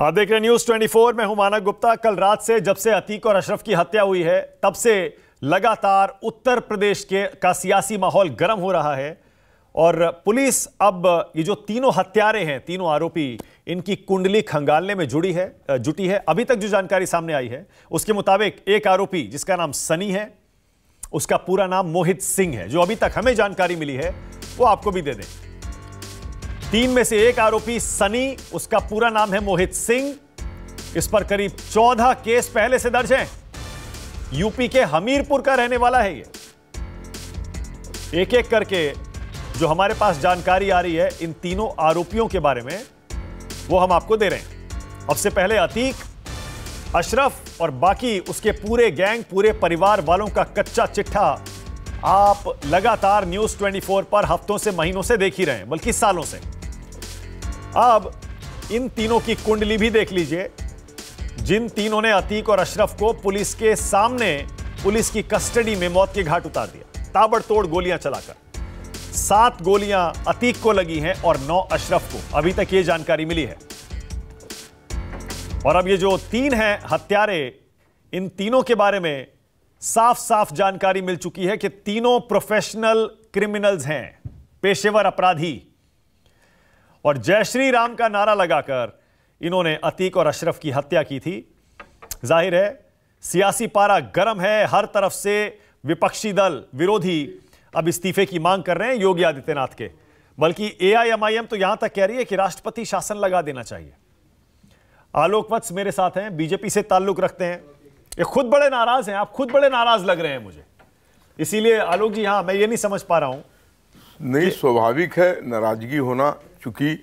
आप देख रहे न्यूज 24 में हूं मानक गुप्ता कल रात से जब से अतीक और अशरफ की हत्या हुई है तब से लगातार उत्तर प्रदेश के का सियासी माहौल गर्म हो रहा है और पुलिस अब ये जो तीनों हत्यारे हैं तीनों आरोपी इनकी कुंडली खंगालने में जुड़ी है जुटी है अभी तक जो जानकारी सामने आई है उसके मुताबिक एक आरोपी जिसका नाम सनी है उसका पूरा नाम मोहित सिंह है जो अभी तक हमें जानकारी मिली है वो आपको भी दे दें तीन में से एक आरोपी सनी उसका पूरा नाम है मोहित सिंह इस पर करीब चौदह केस पहले से दर्ज हैं यूपी के हमीरपुर का रहने वाला है ये एक एक करके जो हमारे पास जानकारी आ रही है इन तीनों आरोपियों के बारे में वो हम आपको दे रहे हैं अब से पहले अतीक अशरफ और बाकी उसके पूरे गैंग पूरे परिवार वालों का कच्चा चिट्ठा आप लगातार न्यूज 24 पर हफ्तों से महीनों से देख ही रहे हैं बल्कि सालों से अब इन तीनों की कुंडली भी देख लीजिए जिन तीनों ने अतीक और अशरफ को पुलिस के सामने पुलिस की कस्टडी में मौत के घाट उतार दिया ताबड़तोड़ गोलियां चलाकर सात गोलियां अतीक को लगी हैं और नौ अशरफ को अभी तक यह जानकारी मिली है और अब ये जो तीन हैं हत्यारे इन तीनों के बारे में साफ साफ जानकारी मिल चुकी है कि तीनों प्रोफेशनल क्रिमिनल्स हैं पेशेवर अपराधी और जय श्री राम का नारा लगाकर इन्होंने अतीक और अशरफ की हत्या की थी जाहिर है सियासी पारा गर्म है हर तरफ से विपक्षी दल विरोधी अब इस्तीफे की मांग कर रहे हैं योगी आदित्यनाथ के बल्कि एआईएमआईएम तो यहां तक कह रही है कि राष्ट्रपति शासन लगा देना चाहिए आलोक वत्स मेरे साथ हैं बीजेपी से ताल्लुक रखते हैं ये खुद बड़े नाराज हैं आप खुद बड़े नाराज लग रहे हैं मुझे इसीलिए आलोक जी हाँ मैं ये नहीं समझ पा रहा हूं नहीं स्वाभाविक है नाराजगी होना चूँकि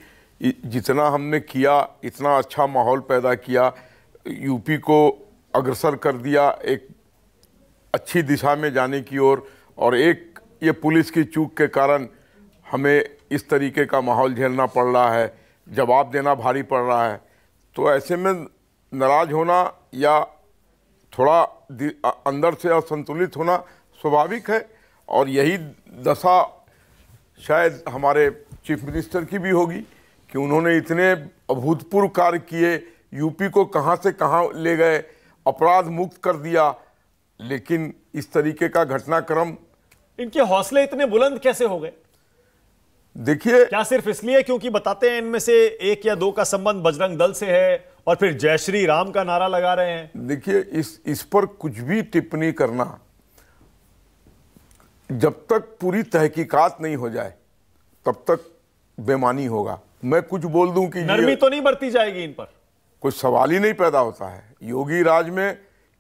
जितना हमने किया इतना अच्छा माहौल पैदा किया यूपी को अग्रसर कर दिया एक अच्छी दिशा में जाने की ओर और, और एक ये पुलिस की चूक के कारण हमें इस तरीके का माहौल झेलना पड़ रहा है जवाब देना भारी पड़ रहा है तो ऐसे में नाराज होना या थोड़ा अंदर से असंतुलित होना स्वाभाविक है और यही दशा शायद हमारे चीफ मिनिस्टर की भी होगी कि उन्होंने इतने अभूतपूर्व कार्य किए यूपी को कहां से कहां ले गए अपराध मुक्त कर दिया लेकिन इस तरीके का घटनाक्रम इनके हौसले इतने बुलंद कैसे हो गए देखिए क्या सिर्फ इसलिए क्योंकि बताते हैं इनमें से एक या दो का संबंध बजरंग दल से है और फिर जय श्री राम का नारा लगा रहे हैं देखिए इस इस पर कुछ भी टिप्पणी करना जब तक पूरी तहकीकात नहीं हो जाए तब तक बेमानी होगा मैं कुछ बोल दूं कि नरमी तो नहीं बरती जाएगी इन पर कोई सवाल ही नहीं पैदा होता है योगी राज में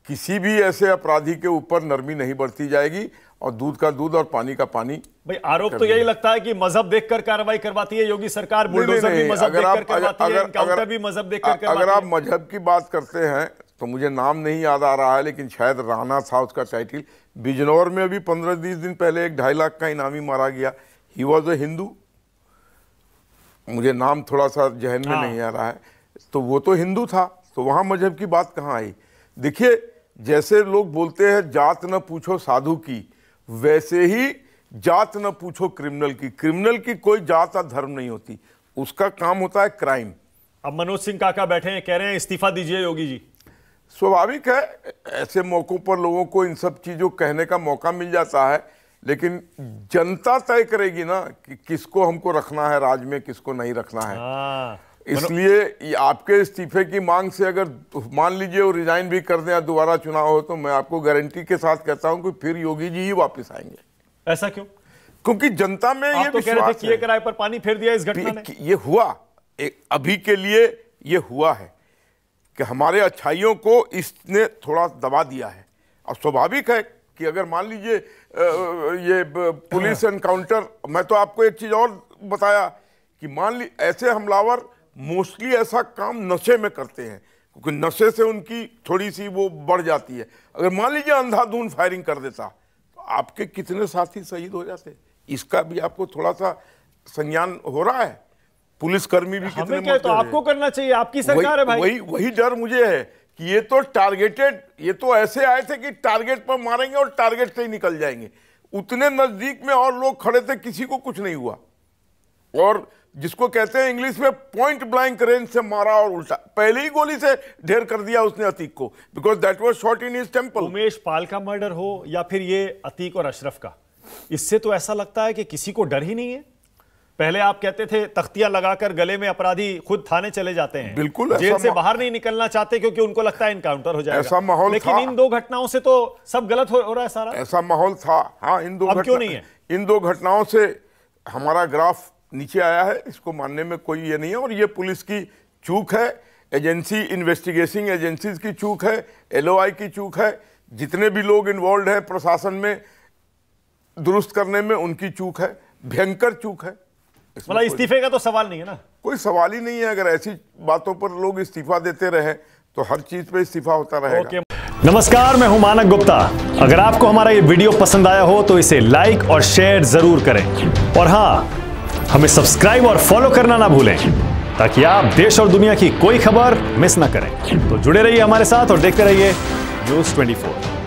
किसी भी ऐसे अपराधी के ऊपर नरमी नहीं बरती जाएगी और दूध का दूध और पानी का पानी भाई आरोप तो यही लगता है कि मजहब देखकर कार्रवाई करवाती है योगी सरकार बुलडोजर भी मजहब देखकर करवाती है अगर आप मजहब की बात करते हैं तो मुझे नाम नहीं याद आ रहा है लेकिन शायद राणा था उसका टाइटल बिजनौर में अभी पंद्रह बीस दिन पहले एक ढाई लाख का इनामी मारा गया ही वॉज अ हिंदू मुझे नाम थोड़ा सा जहन में हाँ। नहीं आ रहा है तो वो तो हिंदू था तो वहाँ मजहब की बात कहाँ आई देखिए जैसे लोग बोलते हैं जात न पूछो साधु की वैसे ही जात न पूछो क्रिमिनल की क्रिमिनल की कोई जात या धर्म नहीं होती उसका काम होता है क्राइम अब मनोज सिंह काका बैठे हैं कह रहे हैं इस्तीफा दीजिए योगी जी स्वाभाविक है ऐसे मौक़ों पर लोगों को इन सब चीज़ों कहने का मौका मिल जाता है लेकिन जनता तय करेगी ना कि किसको हमको रखना है राज में किसको नहीं रखना है हाँ। इसलिए आपके इस्तीफे की मांग से अगर मान लीजिए वो रिजाइन भी कर दें या दोबारा चुनाव हो तो मैं आपको गारंटी के साथ कहता हूं कि फिर योगी जी ही वापस आएंगे ऐसा क्यों क्योंकि जनता में ये तो विश्वास किए किराए पर पानी फेर दिया इस घटना ने ये हुआ अभी के लिए ये हुआ है कि हमारे अच्छाइयों को इसने थोड़ा दबा दिया है अब स्वाभाविक है कि अगर मान लीजिए ये पुलिस हाँ। एनकाउंटर मैं तो आपको एक चीज़ और बताया कि मान ली ऐसे हमलावर मोस्टली ऐसा काम नशे में करते हैं क्योंकि नशे से उनकी थोड़ी सी वो बढ़ जाती है अगर मान लीजिए अंधाधुंध फायरिंग कर देता तो आपके कितने साथी शहीद हो जाते इसका भी आपको थोड़ा सा संज्ञान हो रहा है पुलिसकर्मी भी कितने क्या तो आपको करना चाहिए आपकी सरकार है भाई वही वही डर मुझे है कि ये तो टारगेटेड ये तो ऐसे आए थे कि टारगेट पर मारेंगे और टारगेट से ही निकल जाएंगे उतने नज़दीक में और लोग खड़े थे किसी को कुछ नहीं हुआ और जिसको कहते हैं इंग्लिश में पॉइंट ब्लैंक रेंज से मारा और उल्टा पहले ही गोली से ढेर कर दिया उसने अतीक को because that was shot in his temple Umesh Pal का मर्डर हो या फिर ये अतीक और अशरफ का इससे तो ऐसा लगता है कि किसी को डर ही नहीं है पहले आप कहते थे तख्तियां लगाकर गले में अपराधी खुद थाने चले जाते हैं बिल्कुल जेल से बाहर नहीं निकलना चाहते क्योंकि उनको लगता है इनकाउंटर हो जाएगा ऐसा माहौल लेकिन इन दो घटनाओं से तो सब गलत हो, रहा है सारा ऐसा माहौल था हाँ इन दो अब क्यों नहीं है इन दो घटनाओं से हमारा ग्राफ नीचे आया है इसको मानने में कोई ये नहीं है और ये पुलिस की चूक है एजेंसी इन्वेस्टिगेशन एजेंसी की चूक है एल की चूक है जितने भी लोग इन्वॉल्व हैं प्रशासन में दुरुस्त करने में उनकी चूक है भयंकर चूक है मतलब इस्तीफे का तो सवाल नहीं है ना कोई सवाल ही नहीं है अगर ऐसी बातों पर लोग इस्तीफा देते रहे तो हर चीज पे इस्तीफा होता रहेगा नमस्कार मैं हूं मानक गुप्ता अगर आपको हमारा ये वीडियो पसंद आया हो तो इसे लाइक और शेयर जरूर करें और हाँ हमें सब्सक्राइब और फॉलो करना ना भूलें ताकि आप देश और दुनिया की कोई खबर मिस ना करें तो जुड़े रहिए हमारे साथ और देखते रहिए न्यूज ट्वेंटी